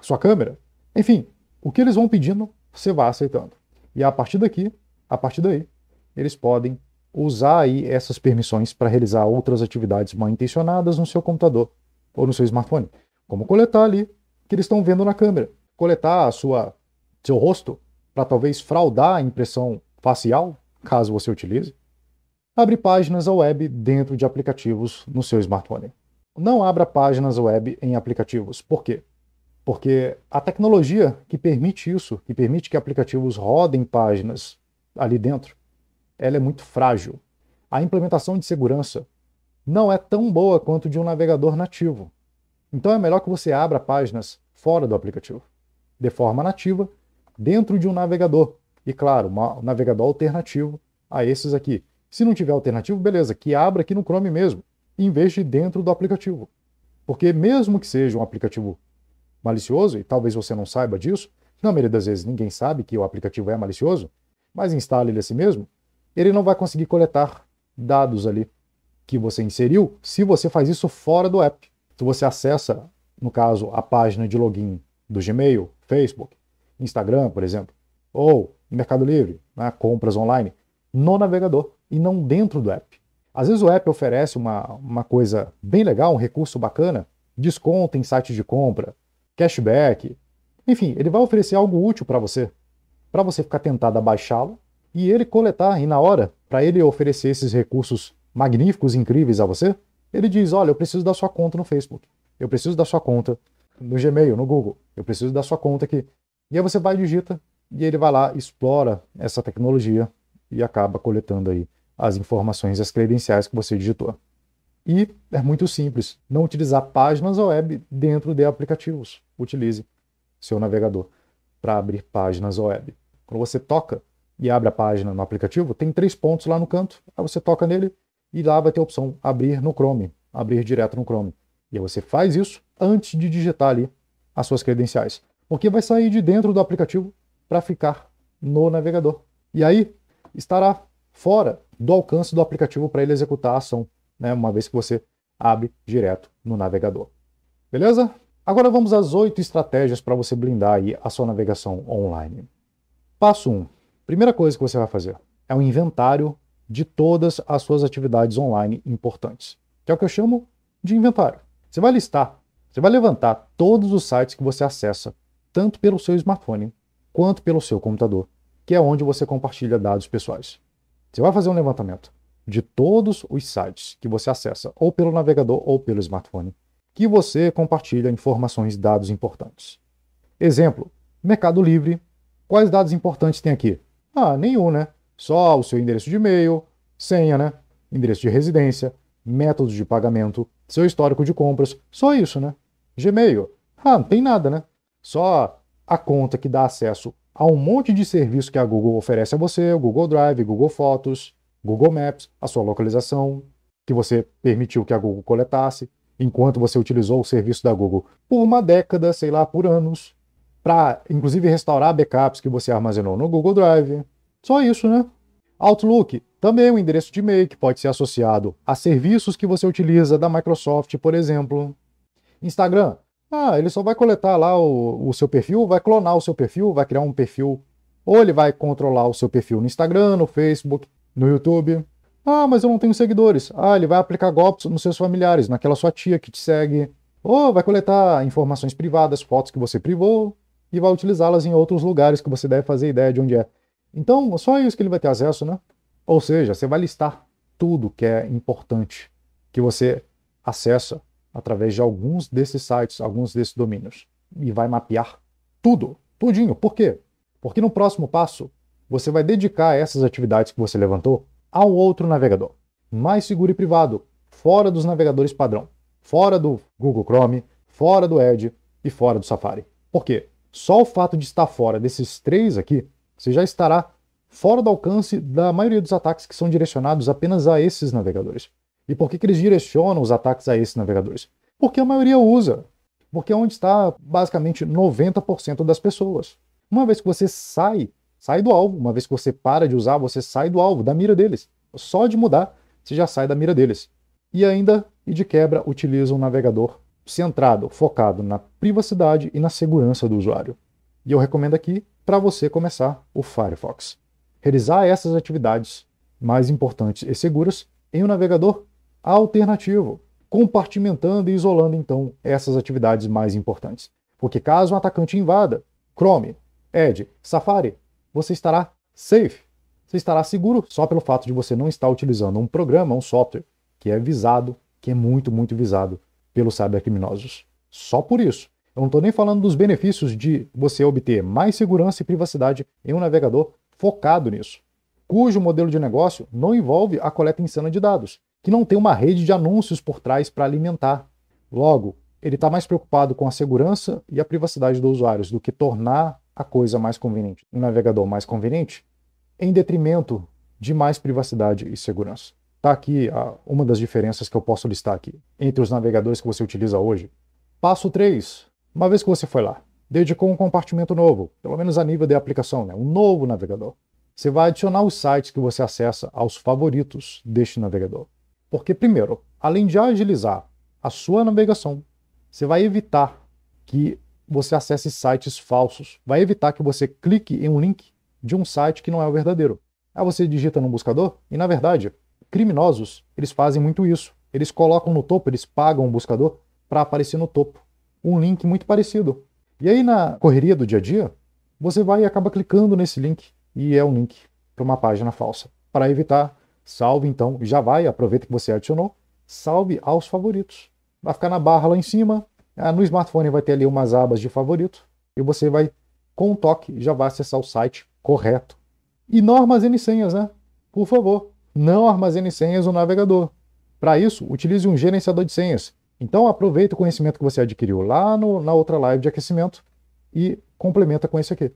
sua câmera. Enfim, o que eles vão pedindo, você vai aceitando. E a partir daqui, a partir daí, eles podem usar aí essas permissões para realizar outras atividades mal intencionadas no seu computador ou no seu smartphone, como coletar ali que eles estão vendo na câmera, coletar a sua seu rosto para talvez fraudar a impressão facial, caso você utilize. Abre páginas web dentro de aplicativos no seu smartphone. Não abra páginas web em aplicativos. Por quê? Porque a tecnologia que permite isso, que permite que aplicativos rodem páginas ali dentro, ela é muito frágil. A implementação de segurança não é tão boa quanto de um navegador nativo. Então é melhor que você abra páginas fora do aplicativo, de forma nativa, dentro de um navegador, e claro, um navegador alternativo a esses aqui. Se não tiver alternativo, beleza, que abra aqui no Chrome mesmo, em vez de dentro do aplicativo. Porque mesmo que seja um aplicativo malicioso, e talvez você não saiba disso, na maioria das vezes ninguém sabe que o aplicativo é malicioso, mas instale ele assim mesmo, ele não vai conseguir coletar dados ali que você inseriu se você faz isso fora do app. Se você acessa, no caso, a página de login do Gmail, Facebook, Instagram, por exemplo, ou Mercado Livre, né, compras online, no navegador e não dentro do app. Às vezes o app oferece uma, uma coisa bem legal, um recurso bacana, desconto em sites de compra, cashback, enfim, ele vai oferecer algo útil para você, para você ficar tentado a baixá-lo e ele coletar, e na hora, para ele oferecer esses recursos magníficos, incríveis a você, ele diz: Olha, eu preciso da sua conta no Facebook, eu preciso da sua conta no Gmail, no Google, eu preciso da sua conta aqui. E aí você vai e digita e ele vai lá, explora essa tecnologia e acaba coletando aí as informações e as credenciais que você digitou. E é muito simples, não utilizar páginas web dentro de aplicativos. Utilize seu navegador para abrir páginas web. Quando você toca e abre a página no aplicativo, tem três pontos lá no canto. Aí você toca nele e lá vai ter a opção abrir no Chrome, abrir direto no Chrome. E aí você faz isso antes de digitar ali as suas credenciais. Porque vai sair de dentro do aplicativo para ficar no navegador. E aí estará fora do alcance do aplicativo para ele executar a ação, né? uma vez que você abre direto no navegador. Beleza? Agora vamos às oito estratégias para você blindar aí a sua navegação online. Passo 1. Um, primeira coisa que você vai fazer é um inventário de todas as suas atividades online importantes, que é o que eu chamo de inventário. Você vai listar, você vai levantar todos os sites que você acessa, tanto pelo seu smartphone quanto pelo seu computador, que é onde você compartilha dados pessoais. Você vai fazer um levantamento de todos os sites que você acessa, ou pelo navegador ou pelo smartphone, que você compartilha informações e dados importantes. Exemplo: Mercado Livre. Quais dados importantes tem aqui? Ah, nenhum, né? Só o seu endereço de e-mail, senha, né? Endereço de residência, métodos de pagamento, seu histórico de compras, só isso, né? Gmail. Ah, não tem nada, né? Só a conta que dá acesso a um monte de serviço que a Google oferece a você, o Google Drive, Google Fotos, Google Maps, a sua localização, que você permitiu que a Google coletasse, enquanto você utilizou o serviço da Google por uma década, sei lá, por anos, para inclusive restaurar backups que você armazenou no Google Drive. Só isso, né? Outlook também o é um endereço de e-mail que pode ser associado a serviços que você utiliza da Microsoft, por exemplo. Instagram ah, ele só vai coletar lá o, o seu perfil, vai clonar o seu perfil, vai criar um perfil, ou ele vai controlar o seu perfil no Instagram, no Facebook, no YouTube. Ah, mas eu não tenho seguidores. Ah, ele vai aplicar golpes nos seus familiares, naquela sua tia que te segue. Ou vai coletar informações privadas, fotos que você privou, e vai utilizá-las em outros lugares que você deve fazer ideia de onde é. Então, só isso que ele vai ter acesso, né? Ou seja, você vai listar tudo que é importante que você acessa através de alguns desses sites, alguns desses domínios. E vai mapear tudo, tudinho. Por quê? Porque no próximo passo, você vai dedicar essas atividades que você levantou ao outro navegador, mais seguro e privado, fora dos navegadores padrão, fora do Google Chrome, fora do Edge e fora do Safari. Por quê? Só o fato de estar fora desses três aqui, você já estará fora do alcance da maioria dos ataques que são direcionados apenas a esses navegadores. E por que, que eles direcionam os ataques a esses navegadores? Porque a maioria usa. Porque é onde está basicamente 90% das pessoas. Uma vez que você sai, sai do alvo. Uma vez que você para de usar, você sai do alvo, da mira deles. Só de mudar, você já sai da mira deles. E ainda, e de quebra, utiliza um navegador centrado, focado na privacidade e na segurança do usuário. E eu recomendo aqui para você começar o Firefox. Realizar essas atividades mais importantes e seguras em um navegador alternativo, compartimentando e isolando então essas atividades mais importantes. Porque caso um atacante invada Chrome, Edge, Safari, você estará safe. Você estará seguro só pelo fato de você não estar utilizando um programa, um software que é visado, que é muito, muito visado pelos cybercriminosos. Só por isso. Eu não estou nem falando dos benefícios de você obter mais segurança e privacidade em um navegador focado nisso, cujo modelo de negócio não envolve a coleta insana de dados, que não tem uma rede de anúncios por trás para alimentar. Logo, ele está mais preocupado com a segurança e a privacidade dos usuários do que tornar a coisa mais conveniente, um navegador mais conveniente, em detrimento de mais privacidade e segurança. Está aqui uma das diferenças que eu posso listar aqui entre os navegadores que você utiliza hoje. Passo 3. Uma vez que você foi lá, dedicou um compartimento novo, pelo menos a nível de aplicação, né? um novo navegador. Você vai adicionar os sites que você acessa aos favoritos deste navegador. Porque, primeiro, além de agilizar a sua navegação, você vai evitar que você acesse sites falsos. Vai evitar que você clique em um link de um site que não é o verdadeiro. Aí você digita num buscador e, na verdade, criminosos, eles fazem muito isso. Eles colocam no topo, eles pagam o um buscador para aparecer no topo um link muito parecido. E aí, na correria do dia a dia, você vai e acaba clicando nesse link e é um link para uma página falsa, para evitar Salve então, já vai, aproveita que você adicionou, salve aos favoritos. Vai ficar na barra lá em cima, ah, no smartphone vai ter ali umas abas de favorito e você vai, com um toque, já vai acessar o site correto. E não armazene senhas, né? Por favor, não armazene senhas no navegador. Para isso, utilize um gerenciador de senhas. Então aproveita o conhecimento que você adquiriu lá no, na outra live de aquecimento e complementa com esse aqui.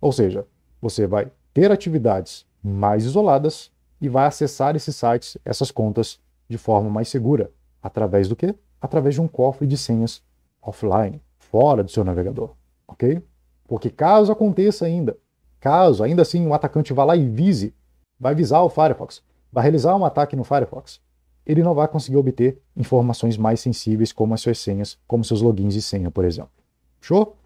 Ou seja, você vai ter atividades mais isoladas e vai acessar esses sites, essas contas, de forma mais segura. Através do quê? Através de um cofre de senhas offline, fora do seu navegador, ok? Porque caso aconteça ainda, caso ainda assim o um atacante vá lá e vise, vai visar o Firefox, vai realizar um ataque no Firefox, ele não vai conseguir obter informações mais sensíveis como as suas senhas, como seus logins e senha, por exemplo. Show?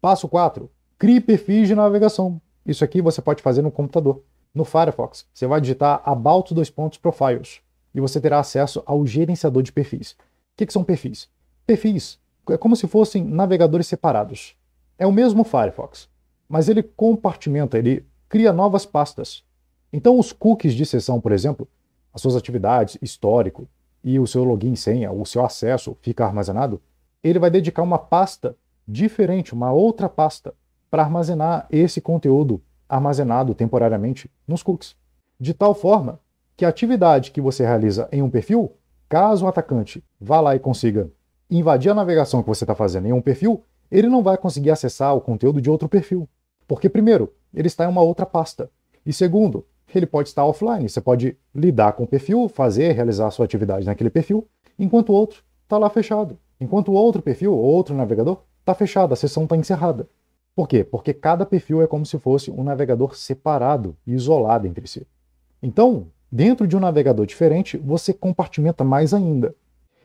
Passo 4. Crie perfis de navegação. Isso aqui você pode fazer no computador. No Firefox, você vai digitar About dois pontos Profiles e você terá acesso ao gerenciador de perfis. O que, que são perfis? Perfis é como se fossem navegadores separados. É o mesmo Firefox, mas ele compartimenta, ele cria novas pastas. Então, os cookies de sessão, por exemplo, as suas atividades, histórico e o seu login senha, o seu acesso fica armazenado, ele vai dedicar uma pasta diferente, uma outra pasta, para armazenar esse conteúdo armazenado temporariamente nos cookies. De tal forma que a atividade que você realiza em um perfil, caso o atacante vá lá e consiga invadir a navegação que você está fazendo em um perfil, ele não vai conseguir acessar o conteúdo de outro perfil. Porque, primeiro, ele está em uma outra pasta. E, segundo, ele pode estar offline. Você pode lidar com o perfil, fazer, realizar a sua atividade naquele perfil, enquanto o outro está lá fechado. Enquanto o outro perfil, outro navegador, está fechado, a sessão está encerrada. Por quê? Porque cada perfil é como se fosse um navegador separado e isolado entre si. Então, dentro de um navegador diferente, você compartimenta mais ainda.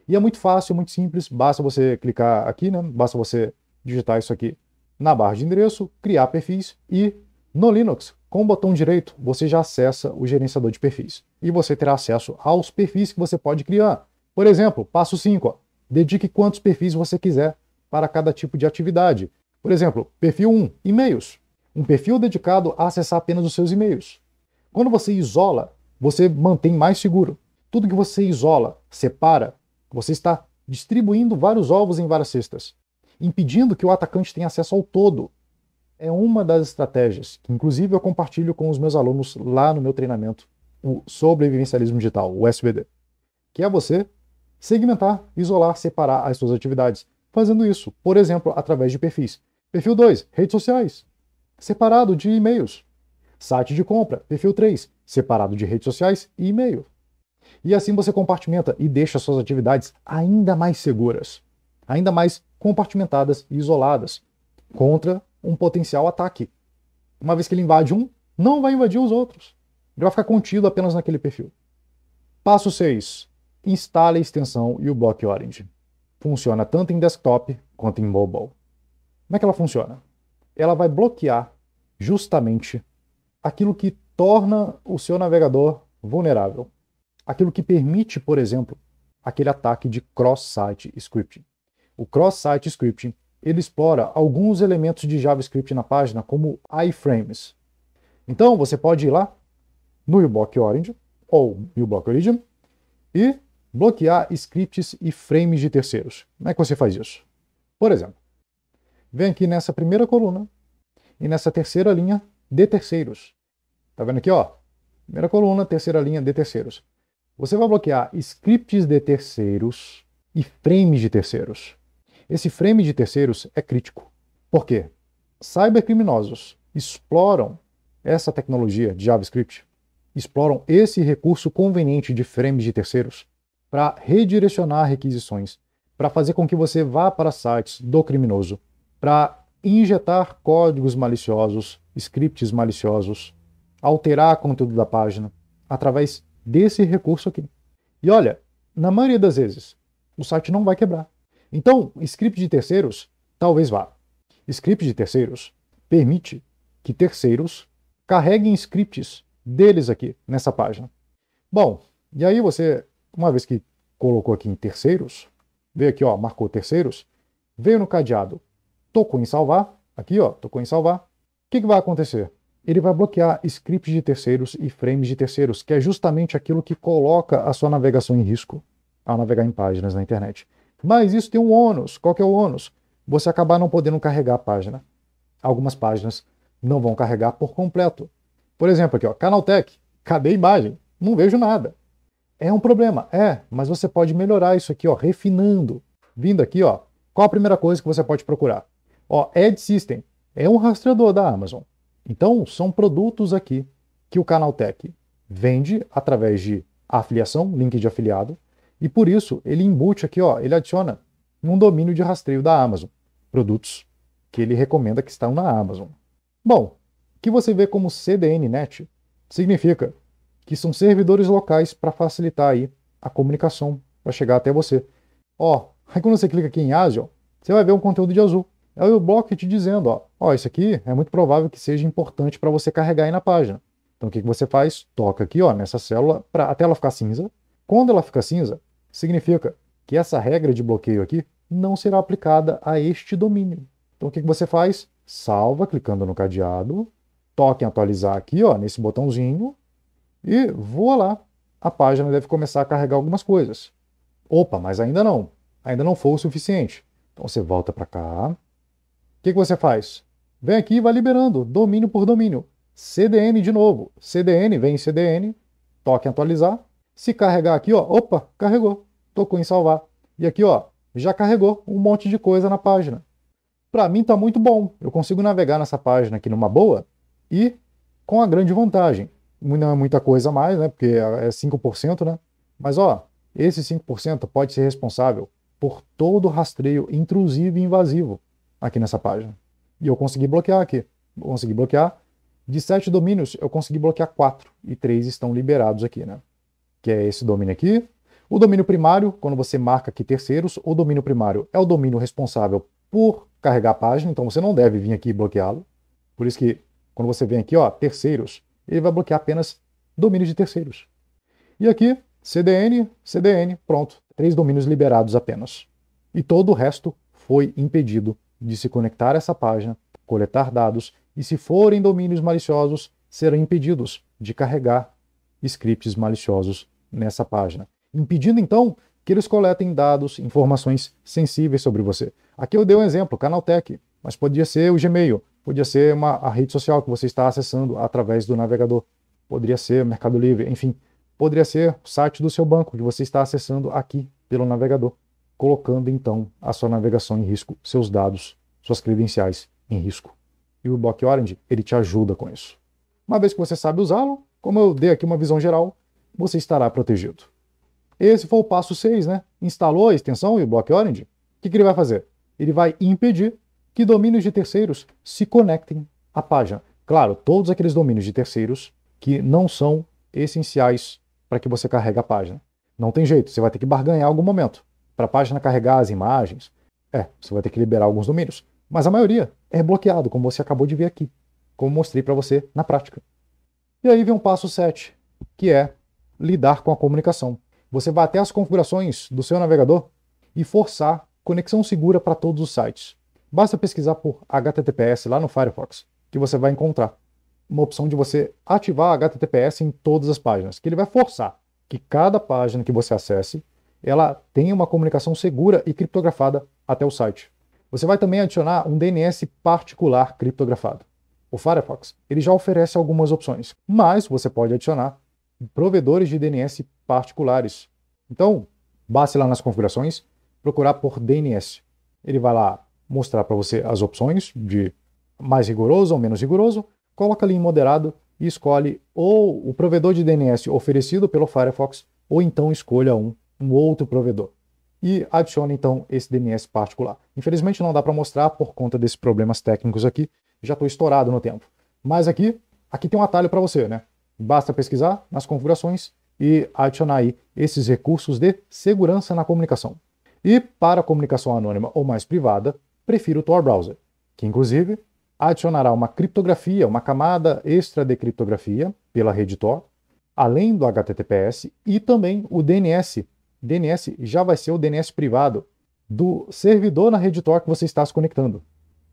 E é muito fácil, muito simples, basta você clicar aqui, né? basta você digitar isso aqui na barra de endereço, criar perfis e no Linux, com o botão direito, você já acessa o gerenciador de perfis. E você terá acesso aos perfis que você pode criar. Por exemplo, passo 5, dedique quantos perfis você quiser para cada tipo de atividade. Por exemplo, perfil 1, e-mails. Um perfil dedicado a acessar apenas os seus e-mails. Quando você isola, você mantém mais seguro. Tudo que você isola, separa, você está distribuindo vários ovos em várias cestas, impedindo que o atacante tenha acesso ao todo. É uma das estratégias que, inclusive, eu compartilho com os meus alunos lá no meu treinamento, o Sobrevivencialismo Digital, o SBD, que é você segmentar, isolar, separar as suas atividades, fazendo isso, por exemplo, através de perfis. Perfil 2, redes sociais. Separado de e-mails. Site de compra, perfil 3, separado de redes sociais e e-mail. E assim você compartimenta e deixa suas atividades ainda mais seguras, ainda mais compartimentadas e isoladas, contra um potencial ataque. Uma vez que ele invade um, não vai invadir os outros. Ele vai ficar contido apenas naquele perfil. Passo 6. Instale a extensão e o Block Origin. Funciona tanto em desktop quanto em mobile. Como é que ela funciona? Ela vai bloquear justamente aquilo que torna o seu navegador vulnerável. Aquilo que permite, por exemplo, aquele ataque de cross-site scripting. O cross-site scripting ele explora alguns elementos de JavaScript na página, como iframes. Então você pode ir lá no uBlock Origin ou uBlock Origin e bloquear scripts e frames de terceiros. Como é que você faz isso? Por exemplo, vem aqui nessa primeira coluna e nessa terceira linha de terceiros. Tá vendo aqui, ó? Primeira coluna, terceira linha de terceiros. Você vai bloquear scripts de terceiros e frames de terceiros. Esse frame de terceiros é crítico. Por quê? Cybercriminosos exploram essa tecnologia de JavaScript, exploram esse recurso conveniente de frames de terceiros para redirecionar requisições, para fazer com que você vá para sites do criminoso para injetar códigos maliciosos, scripts maliciosos, alterar conteúdo da página através desse recurso aqui. E olha, na maioria das vezes, o site não vai quebrar. Então, script de terceiros talvez vá. Script de terceiros permite que terceiros carreguem scripts deles aqui nessa página. Bom, e aí você, uma vez que colocou aqui em terceiros, veio aqui, ó, marcou terceiros, veio no cadeado tocou em salvar, aqui ó, tocou em salvar, o que, que vai acontecer? Ele vai bloquear scripts de terceiros e frames de terceiros, que é justamente aquilo que coloca a sua navegação em risco ao navegar em páginas na internet. Mas isso tem um ônus. Qual que é o ônus? Você acabar não podendo carregar a página. Algumas páginas não vão carregar por completo. Por exemplo, aqui, ó, Canaltech. Cadê a imagem? Não vejo nada. É um problema, é, mas você pode melhorar isso aqui, ó, refinando. Vindo aqui, ó, qual a primeira coisa que você pode procurar? Ó, Ad System é um rastreador da Amazon. Então, são produtos aqui que o Canaltech vende através de afiliação, link de afiliado, e por isso ele embute aqui, ó, ele adiciona um domínio de rastreio da Amazon, produtos que ele recomenda que estão na Amazon. Bom, o que você vê como CDN Net significa que são servidores locais para facilitar aí a comunicação para chegar até você. Ó, aí quando você clica aqui em Azure, você vai ver um conteúdo de azul. É o bloco te dizendo, ó, ó, isso aqui é muito provável que seja importante para você carregar aí na página. Então o que, que você faz? Toca aqui, ó, nessa célula, para até ela ficar cinza. Quando ela ficar cinza, significa que essa regra de bloqueio aqui não será aplicada a este domínio. Então o que, que você faz? Salva clicando no cadeado, toque em atualizar aqui, ó, nesse botãozinho, e voa lá. A página deve começar a carregar algumas coisas. Opa, mas ainda não. Ainda não foi o suficiente. Então você volta para cá, que, que você faz? Vem aqui e vai liberando, domínio por domínio. CDN de novo. CDN, vem CDN, toque em atualizar. Se carregar aqui, ó, opa, carregou. Tocou em salvar. E aqui, ó, já carregou um monte de coisa na página. Para mim tá muito bom. Eu consigo navegar nessa página aqui numa boa e com a grande vantagem. Não é muita coisa mais, né? Porque é 5%, né? Mas ó, esse 5% pode ser responsável por todo o rastreio intrusivo e invasivo aqui nessa página. E eu consegui bloquear aqui. consegui bloquear. De sete domínios, eu consegui bloquear quatro. E três estão liberados aqui, né? Que é esse domínio aqui. O domínio primário, quando você marca aqui terceiros, o domínio primário é o domínio responsável por carregar a página, então você não deve vir aqui e bloqueá-lo. Por isso que, quando você vem aqui, ó, terceiros, ele vai bloquear apenas domínios de terceiros. E aqui, CDN, CDN, pronto. Três domínios liberados apenas. E todo o resto foi impedido de se conectar a essa página, coletar dados e, se forem domínios maliciosos, serão impedidos de carregar scripts maliciosos nessa página, impedindo então que eles coletem dados, informações sensíveis sobre você. Aqui eu dei um exemplo, Canaltech, mas podia ser o Gmail, podia ser uma, a rede social que você está acessando através do navegador, poderia ser Mercado Livre, enfim, poderia ser o site do seu banco que você está acessando aqui pelo navegador colocando então a sua navegação em risco, seus dados, suas credenciais em risco. E o Block Orange, ele te ajuda com isso. Uma vez que você sabe usá-lo, como eu dei aqui uma visão geral, você estará protegido. Esse foi o passo 6, né? Instalou a extensão e o Block Orange. O que, que ele vai fazer? Ele vai impedir que domínios de terceiros se conectem à página. Claro, todos aqueles domínios de terceiros que não são essenciais para que você carregue a página. Não tem jeito, você vai ter que barganhar em algum momento para a página carregar as imagens, é, você vai ter que liberar alguns domínios, mas a maioria é bloqueado, como você acabou de ver aqui, como mostrei para você na prática. E aí vem o passo 7, que é lidar com a comunicação. Você vai até as configurações do seu navegador e forçar conexão segura para todos os sites. Basta pesquisar por HTTPS lá no Firefox, que você vai encontrar uma opção de você ativar HTTPS em todas as páginas, que ele vai forçar que cada página que você acesse ela tenha uma comunicação segura e criptografada até o site. Você vai também adicionar um DNS particular criptografado. O Firefox ele já oferece algumas opções, mas você pode adicionar provedores de DNS particulares. Então, basta lá nas configurações, procurar por DNS. Ele vai lá mostrar para você as opções de mais rigoroso ou menos rigoroso, coloca ali em moderado e escolhe ou o provedor de DNS oferecido pelo Firefox, ou então escolha um um outro provedor. E adicione então esse DNS particular. Infelizmente não dá para mostrar por conta desses problemas técnicos aqui, já estou estourado no tempo. Mas aqui, aqui tem um atalho para você, né? Basta pesquisar nas configurações e adicionar aí esses recursos de segurança na comunicação. E para comunicação anônima ou mais privada, prefiro o Tor Browser, que inclusive adicionará uma criptografia, uma camada extra de criptografia pela rede Tor, além do HTTPS e também o DNS DNS já vai ser o DNS privado do servidor na rede Tor que você está se conectando.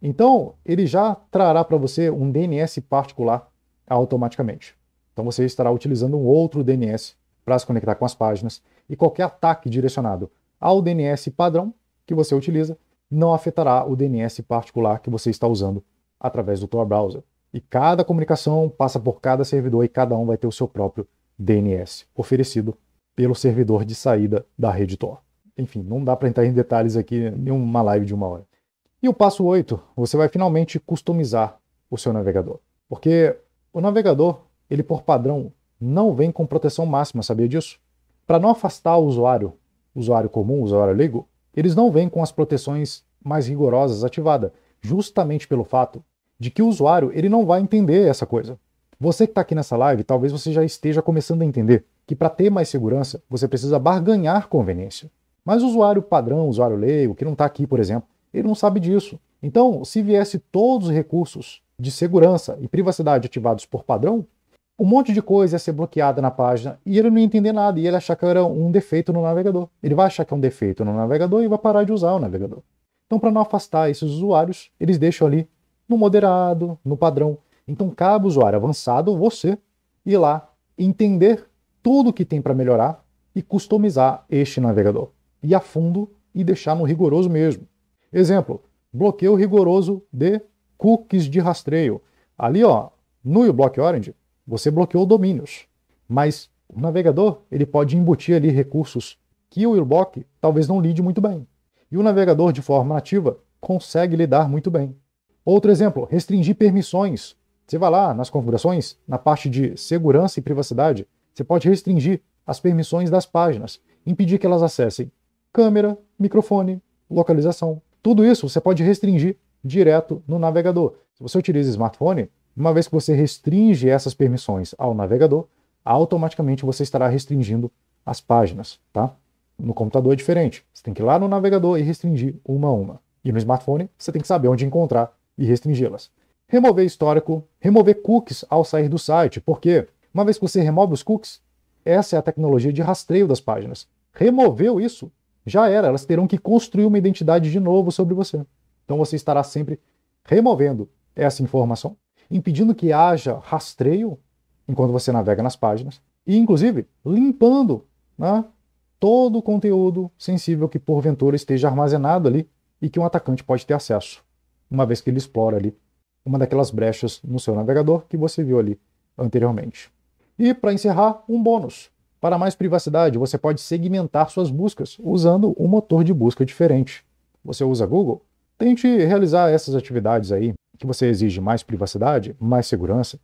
Então, ele já trará para você um DNS particular automaticamente. Então, você estará utilizando um outro DNS para se conectar com as páginas e qualquer ataque direcionado ao DNS padrão que você utiliza não afetará o DNS particular que você está usando através do Tor Browser. E cada comunicação passa por cada servidor e cada um vai ter o seu próprio DNS oferecido pelo servidor de saída da rede Tor. Enfim, não dá para entrar em detalhes aqui em uma live de uma hora. E o passo 8, você vai finalmente customizar o seu navegador. Porque o navegador, ele por padrão, não vem com proteção máxima, sabia disso? Para não afastar o usuário, usuário comum, usuário leigo, eles não vêm com as proteções mais rigorosas ativadas, justamente pelo fato de que o usuário ele não vai entender essa coisa. Você que está aqui nessa live, talvez você já esteja começando a entender que para ter mais segurança você precisa barganhar conveniência. Mas o usuário padrão, o usuário leigo, que não está aqui, por exemplo, ele não sabe disso. Então, se viesse todos os recursos de segurança e privacidade ativados por padrão, um monte de coisa ia ser bloqueada na página e ele não ia entender nada, e ele achar que era um defeito no navegador. Ele vai achar que é um defeito no navegador e vai parar de usar o navegador. Então, para não afastar esses usuários, eles deixam ali no moderado, no padrão. Então, cabe o usuário avançado, você, ir lá entender tudo o que tem para melhorar e customizar este navegador. E a fundo e deixar no rigoroso mesmo. Exemplo, bloqueio rigoroso de cookies de rastreio. Ali, ó, no uBlock Orange, você bloqueou domínios, mas o navegador ele pode embutir ali recursos que o uBlock talvez não lide muito bem. E o navegador de forma nativa consegue lidar muito bem. Outro exemplo, restringir permissões. Você vai lá nas configurações, na parte de segurança e privacidade, você pode restringir as permissões das páginas, impedir que elas acessem câmera, microfone, localização. Tudo isso você pode restringir direto no navegador. Se você utiliza smartphone, uma vez que você restringe essas permissões ao navegador, automaticamente você estará restringindo as páginas, tá? No computador é diferente. Você tem que ir lá no navegador e restringir uma a uma. E no smartphone, você tem que saber onde encontrar e restringi-las. Remover histórico, remover cookies ao sair do site, porque uma vez que você remove os cookies, essa é a tecnologia de rastreio das páginas. Removeu isso, já era. Elas terão que construir uma identidade de novo sobre você. Então você estará sempre removendo essa informação, impedindo que haja rastreio enquanto você navega nas páginas, e inclusive limpando né, todo o conteúdo sensível que porventura esteja armazenado ali e que um atacante pode ter acesso, uma vez que ele explora ali uma daquelas brechas no seu navegador que você viu ali anteriormente. E para encerrar, um bônus. Para mais privacidade, você pode segmentar suas buscas usando um motor de busca diferente. Você usa Google? Tente realizar essas atividades aí que você exige mais privacidade, mais segurança,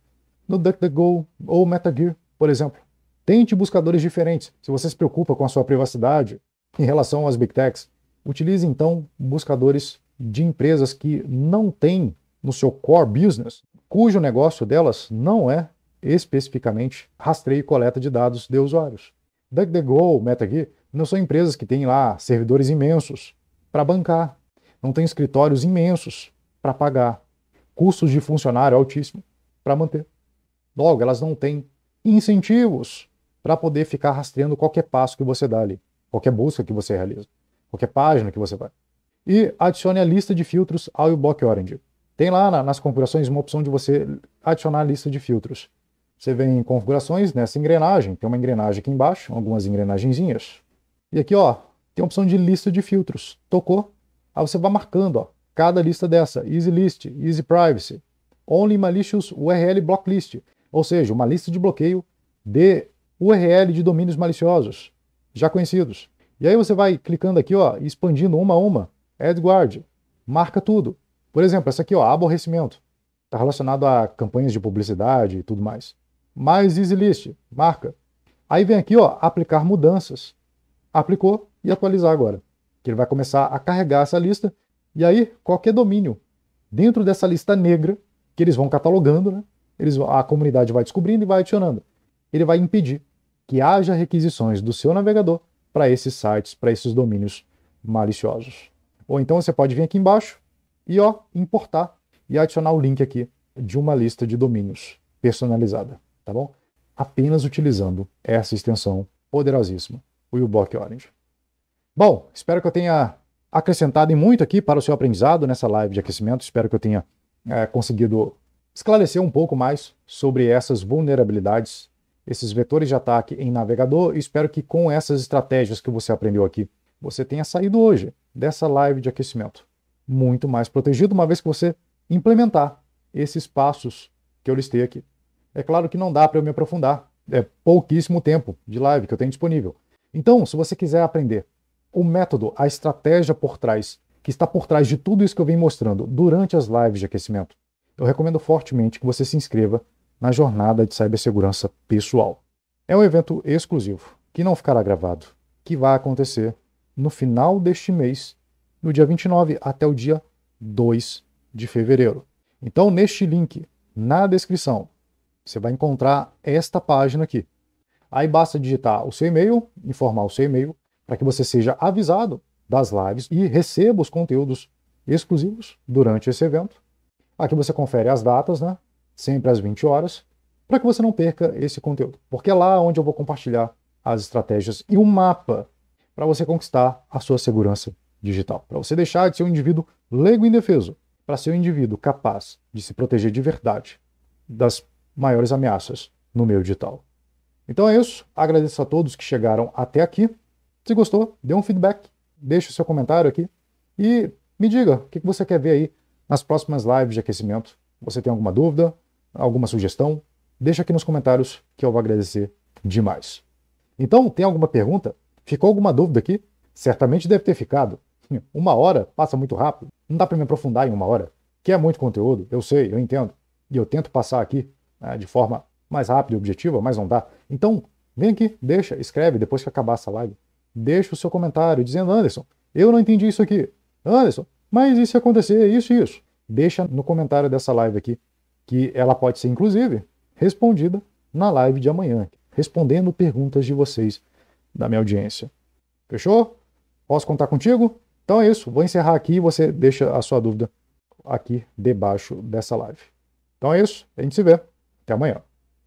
no DuckDuckGo ou MetaGear, por exemplo. Tente buscadores diferentes. Se você se preocupa com a sua privacidade em relação às Big Techs, utilize então buscadores de empresas que não têm no seu core business, cujo negócio delas não é especificamente rastreio e coleta de dados de usuários. DuckDuckGo, MetaGear, não são empresas que têm lá servidores imensos para bancar, não têm escritórios imensos para pagar, custos de funcionário altíssimo para manter. Logo, elas não têm incentivos para poder ficar rastreando qualquer passo que você dá ali, qualquer busca que você realiza, qualquer página que você vai. E adicione a lista de filtros ao Block Orange. Tem lá nas configurações uma opção de você adicionar a lista de filtros. Você vem em configurações, nessa né, engrenagem, tem uma engrenagem aqui embaixo, algumas engrenagenzinhas. E aqui, ó, tem a opção de lista de filtros. Tocou, aí você vai marcando, ó, cada lista dessa. Easy List, Easy Privacy, Only Malicious URL Blocklist, ou seja, uma lista de bloqueio de URL de domínios maliciosos, já conhecidos. E aí você vai clicando aqui, ó, expandindo uma a uma, AdGuard, marca tudo. Por exemplo, essa aqui, ó, aborrecimento, está relacionado a campanhas de publicidade e tudo mais mais easy list, marca. Aí vem aqui, ó, aplicar mudanças. Aplicou e atualizar agora. Que ele vai começar a carregar essa lista e aí qualquer é domínio dentro dessa lista negra que eles vão catalogando, né? Eles, a comunidade vai descobrindo e vai adicionando. Ele vai impedir que haja requisições do seu navegador para esses sites, para esses domínios maliciosos. Ou então você pode vir aqui embaixo e ó, importar e adicionar o link aqui de uma lista de domínios personalizada tá bom? Apenas utilizando essa extensão poderosíssima, o uBlock Orange. Bom, espero que eu tenha acrescentado muito aqui para o seu aprendizado nessa live de aquecimento. Espero que eu tenha é, conseguido esclarecer um pouco mais sobre essas vulnerabilidades, esses vetores de ataque em navegador. E espero que com essas estratégias que você aprendeu aqui, você tenha saído hoje dessa live de aquecimento muito mais protegido, uma vez que você implementar esses passos que eu listei aqui. É claro que não dá para eu me aprofundar, é pouquíssimo tempo de live que eu tenho disponível. Então, se você quiser aprender o método, a estratégia por trás, que está por trás de tudo isso que eu venho mostrando durante as lives de aquecimento, eu recomendo fortemente que você se inscreva na Jornada de Cibersegurança Pessoal. É um evento exclusivo, que não ficará gravado, que vai acontecer no final deste mês, no dia 29 até o dia 2 de fevereiro. Então, neste link na descrição você vai encontrar esta página aqui. Aí basta digitar o seu e-mail, informar o seu e-mail, para que você seja avisado das lives e receba os conteúdos exclusivos durante esse evento. Aqui você confere as datas, né? Sempre às 20 horas, para que você não perca esse conteúdo. Porque é lá onde eu vou compartilhar as estratégias e um mapa para você conquistar a sua segurança digital, para você deixar de ser um indivíduo leigo e indefeso, para ser um indivíduo capaz de se proteger de verdade das maiores ameaças no meio digital. Então é isso. Agradeço a todos que chegaram até aqui. Se gostou, dê um feedback, deixe o seu comentário aqui e me diga o que você quer ver aí nas próximas lives de aquecimento. Você tem alguma dúvida, alguma sugestão? Deixa aqui nos comentários que eu vou agradecer demais. Então, tem alguma pergunta? Ficou alguma dúvida aqui? Certamente deve ter ficado. Uma hora passa muito rápido. Não dá para me aprofundar em uma hora. Que é muito conteúdo, eu sei, eu entendo. E eu tento passar aqui né, de forma mais rápida e objetiva, mas não dá. Então, vem aqui, deixa, escreve depois que acabar essa live. Deixa o seu comentário dizendo, Anderson, eu não entendi isso aqui. Anderson, mas e se acontecer isso e isso? Deixa no comentário dessa live aqui, que ela pode ser, inclusive, respondida na live de amanhã, respondendo perguntas de vocês, da minha audiência. Fechou? Posso contar contigo? Então é isso, vou encerrar aqui e você deixa a sua dúvida aqui debaixo dessa live. Então é isso, a gente se vê. ではまや。